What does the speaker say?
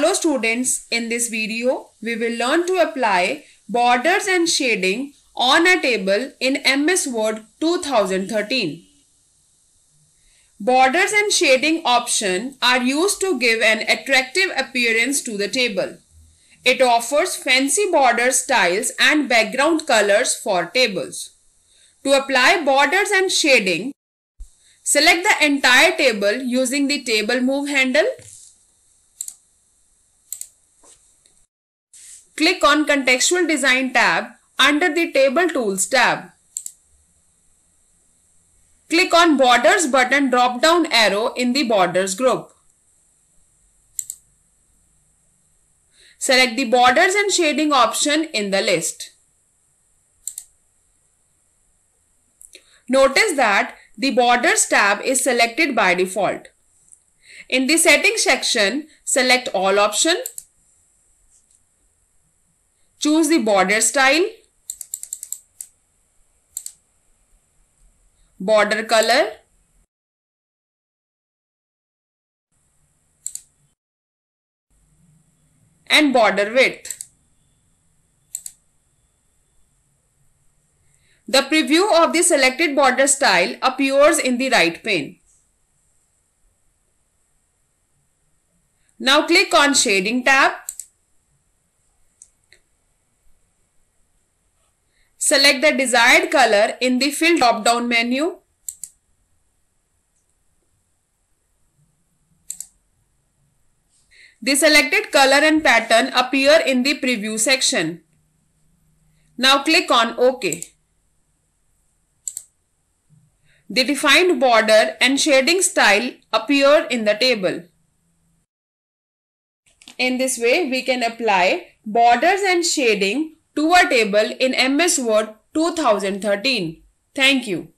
Hello students, in this video we will learn to apply borders and shading on a table in MS Word 2013. Borders and shading option are used to give an attractive appearance to the table. It offers fancy border styles and background colors for tables. To apply borders and shading, select the entire table using the table move handle Click on Contextual Design tab under the Table Tools tab. Click on Borders button drop down arrow in the Borders group. Select the Borders and Shading option in the list. Notice that the Borders tab is selected by default. In the Settings section, select All option Choose the border style, border color, and border width. The preview of the selected border style appears in the right pane. Now click on Shading tab Select the desired color in the fill drop-down menu. The selected color and pattern appear in the preview section. Now click on OK. The defined border and shading style appear in the table. In this way, we can apply borders and shading to a table in MS Word 2013. Thank you.